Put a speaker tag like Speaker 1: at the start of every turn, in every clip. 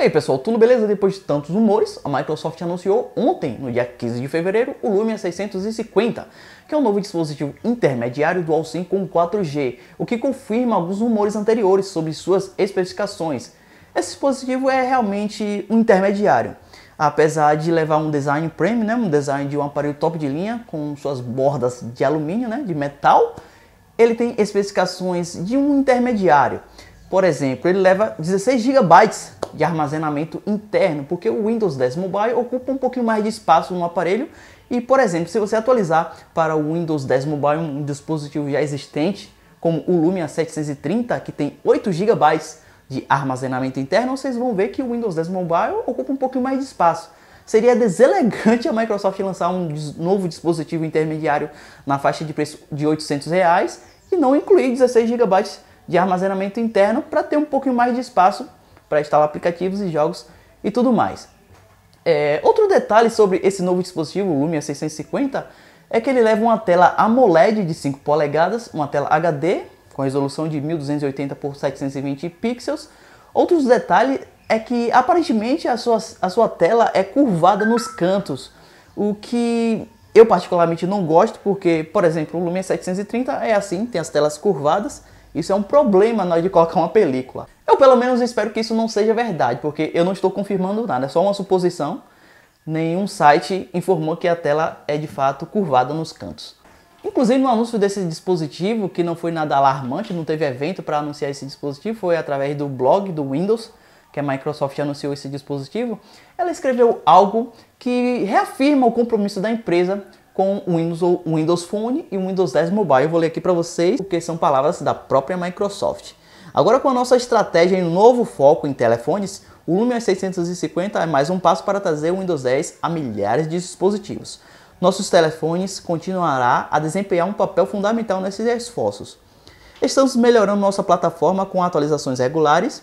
Speaker 1: E aí, pessoal, tudo beleza? Depois de tantos rumores, a Microsoft anunciou ontem, no dia 15 de fevereiro, o Lumia 650, que é um novo dispositivo intermediário do SIM com 4G, o que confirma alguns rumores anteriores sobre suas especificações. Esse dispositivo é realmente um intermediário, apesar de levar um design premium, né, um design de um aparelho top de linha com suas bordas de alumínio, né, de metal, ele tem especificações de um intermediário por exemplo, ele leva 16 GB de armazenamento interno, porque o Windows 10 Mobile ocupa um pouquinho mais de espaço no aparelho. E, por exemplo, se você atualizar para o Windows 10 Mobile, um dispositivo já existente, como o Lumia 730, que tem 8 GB de armazenamento interno, vocês vão ver que o Windows 10 Mobile ocupa um pouquinho mais de espaço. Seria deselegante a Microsoft lançar um novo dispositivo intermediário na faixa de preço de 800 reais e não incluir 16 GB de armazenamento interno para ter um pouquinho mais de espaço para instalar aplicativos e jogos e tudo mais. É, outro detalhe sobre esse novo dispositivo, o Lumia 650, é que ele leva uma tela AMOLED de 5 polegadas, uma tela HD com resolução de 1280 por 720 pixels. Outros detalhes é que aparentemente a sua, a sua tela é curvada nos cantos, o que eu particularmente não gosto porque, por exemplo, o Lumia 730 é assim, tem as telas curvadas isso é um problema na hora de colocar uma película. Eu pelo menos espero que isso não seja verdade, porque eu não estou confirmando nada, é só uma suposição. Nenhum site informou que a tela é de fato curvada nos cantos. Inclusive, no anúncio desse dispositivo, que não foi nada alarmante, não teve evento para anunciar esse dispositivo, foi através do blog do Windows, que a Microsoft anunciou esse dispositivo. Ela escreveu algo que reafirma o compromisso da empresa com o Windows, o Windows Phone e o Windows 10 Mobile. Eu vou ler aqui para vocês, porque são palavras da própria Microsoft. Agora com a nossa estratégia em novo foco em telefones, o Lumia 650 é mais um passo para trazer o Windows 10 a milhares de dispositivos. Nossos telefones continuará a desempenhar um papel fundamental nesses esforços. Estamos melhorando nossa plataforma com atualizações regulares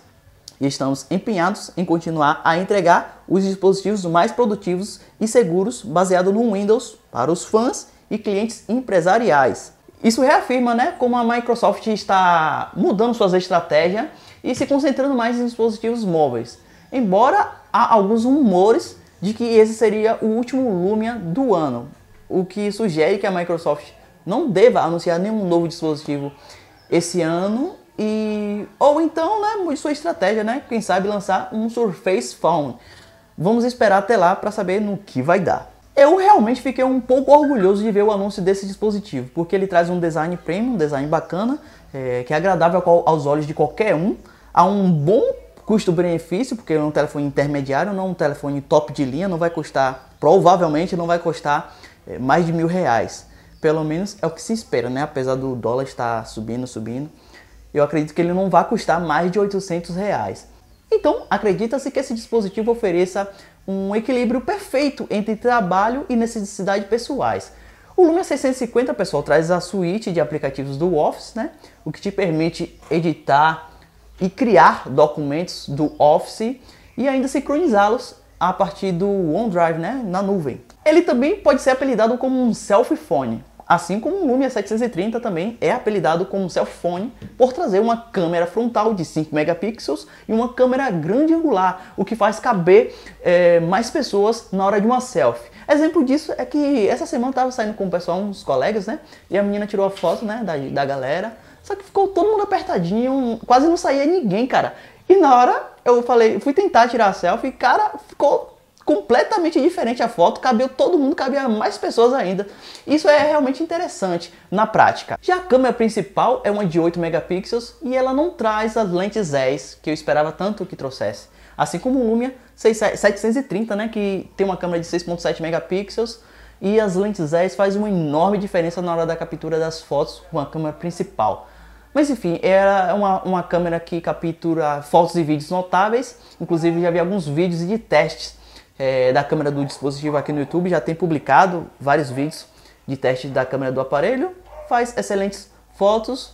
Speaker 1: e estamos empenhados em continuar a entregar os dispositivos mais produtivos e seguros baseado no Windows para os fãs e clientes empresariais. Isso reafirma né, como a Microsoft está mudando suas estratégias e se concentrando mais em dispositivos móveis. Embora há alguns rumores de que esse seria o último Lumia do ano, o que sugere que a Microsoft não deva anunciar nenhum novo dispositivo esse ano e ou então, né, sua estratégia, né, quem sabe lançar um Surface Phone. Vamos esperar até lá para saber no que vai dar. Eu realmente fiquei um pouco orgulhoso de ver o anúncio desse dispositivo, porque ele traz um design premium, um design bacana, é, que é agradável aos olhos de qualquer um, a um bom custo-benefício, porque é um telefone intermediário, não é um telefone top de linha, não vai custar, provavelmente não vai custar é, mais de mil reais. Pelo menos é o que se espera, né? Apesar do dólar estar subindo, subindo, eu acredito que ele não vai custar mais de 800 reais. Então, acredita-se que esse dispositivo ofereça um equilíbrio perfeito entre trabalho e necessidades pessoais. O Lumia 650, pessoal, traz a suíte de aplicativos do Office, né? O que te permite editar e criar documentos do Office e ainda sincronizá-los a partir do OneDrive, né, na nuvem. Ele também pode ser apelidado como um selfie phone, Assim como o Lumia 730 também é apelidado como cell por trazer uma câmera frontal de 5 megapixels e uma câmera grande angular, o que faz caber é, mais pessoas na hora de uma selfie. Exemplo disso é que essa semana eu tava saindo com o pessoal, uns colegas, né? E a menina tirou a foto, né, da, da galera. Só que ficou todo mundo apertadinho, quase não saía ninguém, cara. E na hora eu falei, fui tentar tirar a selfie, cara, ficou completamente diferente a foto, cabia todo mundo, cabia mais pessoas ainda. Isso é realmente interessante na prática. Já a câmera principal é uma de 8 megapixels e ela não traz as lentes EIS que eu esperava tanto que trouxesse. Assim como o Lumia 730, né, que tem uma câmera de 6.7 megapixels e as lentes EIS faz uma enorme diferença na hora da captura das fotos com a câmera principal. Mas enfim, era uma, uma câmera que captura fotos e vídeos notáveis, inclusive já vi alguns vídeos de testes é, da câmera do dispositivo aqui no YouTube, já tem publicado vários vídeos de teste da câmera do aparelho, faz excelentes fotos,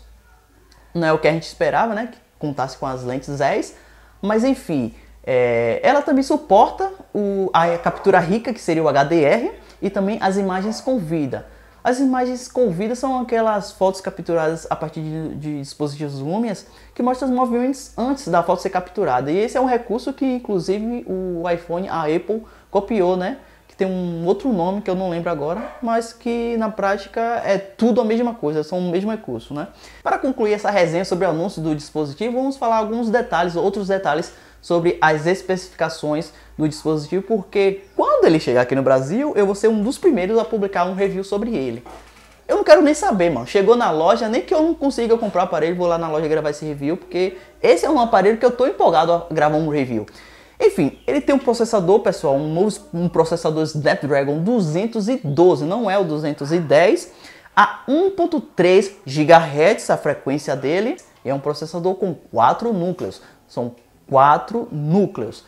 Speaker 1: não é o que a gente esperava, né? Que contasse com as lentes 10, mas enfim, é, ela também suporta o, a captura rica, que seria o HDR, e também as imagens com vida. As imagens com vida são aquelas fotos capturadas a partir de, de dispositivos Lumias que mostram os movimentos antes da foto ser capturada. E esse é um recurso que inclusive o iPhone, a Apple, copiou, né? Que tem um outro nome que eu não lembro agora, mas que na prática é tudo a mesma coisa, são o mesmo recurso, né? Para concluir essa resenha sobre o anúncio do dispositivo, vamos falar alguns detalhes, outros detalhes sobre as especificações do dispositivo, porque quando quando ele chegar aqui no Brasil, eu vou ser um dos primeiros a publicar um review sobre ele. Eu não quero nem saber, mano. Chegou na loja, nem que eu não consiga comprar o aparelho, vou lá na loja gravar esse review, porque esse é um aparelho que eu tô empolgado a gravar um review. Enfim, ele tem um processador, pessoal, um, novo, um processador Snapdragon 212, não é o 210, a 1.3 GHz a frequência dele. É um processador com quatro núcleos, são quatro núcleos.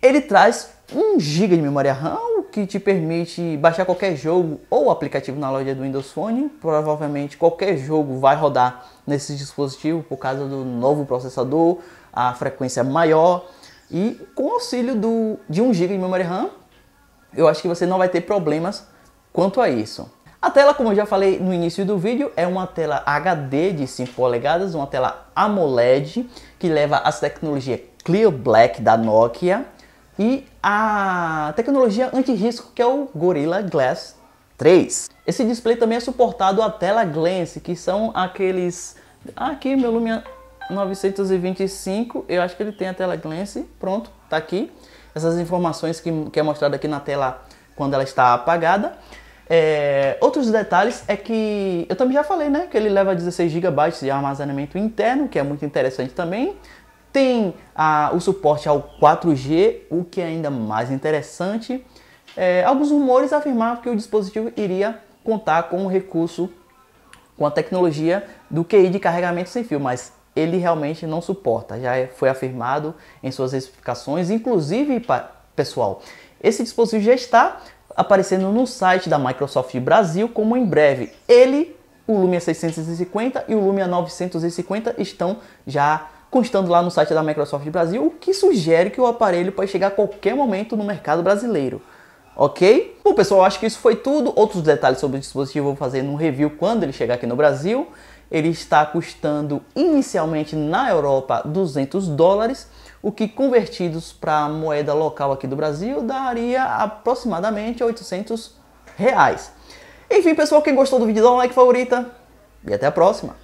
Speaker 1: Ele traz 1 GB de memória RAM, o que te permite baixar qualquer jogo ou aplicativo na loja do Windows Phone. Provavelmente qualquer jogo vai rodar nesse dispositivo por causa do novo processador, a frequência maior e com auxílio do, de 1 GB de memória RAM, eu acho que você não vai ter problemas quanto a isso. A tela, como eu já falei no início do vídeo, é uma tela HD de 5 polegadas, uma tela AMOLED que leva as tecnologia Clear Black da Nokia e a tecnologia anti-risco que é o Gorilla Glass 3. Esse display também é suportado a tela glance, que são aqueles... Aqui meu Lumia 925, eu acho que ele tem a tela glance, pronto, tá aqui. Essas informações que, que é mostrada aqui na tela quando ela está apagada. É, outros detalhes é que eu também já falei, né, que ele leva 16 GB de armazenamento interno, que é muito interessante também. Tem ah, o suporte ao 4G, o que é ainda mais interessante. É, alguns rumores afirmavam que o dispositivo iria contar com o recurso, com a tecnologia do QI de carregamento sem fio, mas ele realmente não suporta. Já foi afirmado em suas especificações, inclusive, pessoal, esse dispositivo já está aparecendo no site da Microsoft Brasil, como em breve. Ele, o Lumia 650 e o Lumia 950 estão já constando lá no site da Microsoft Brasil, o que sugere que o aparelho pode chegar a qualquer momento no mercado brasileiro. Ok? Bom pessoal, acho que isso foi tudo. Outros detalhes sobre o dispositivo eu vou fazer num review quando ele chegar aqui no Brasil. Ele está custando inicialmente na Europa 200 dólares, o que convertidos para a moeda local aqui do Brasil daria aproximadamente 800 reais. Enfim pessoal, quem gostou do vídeo dá um like favorita e até a próxima.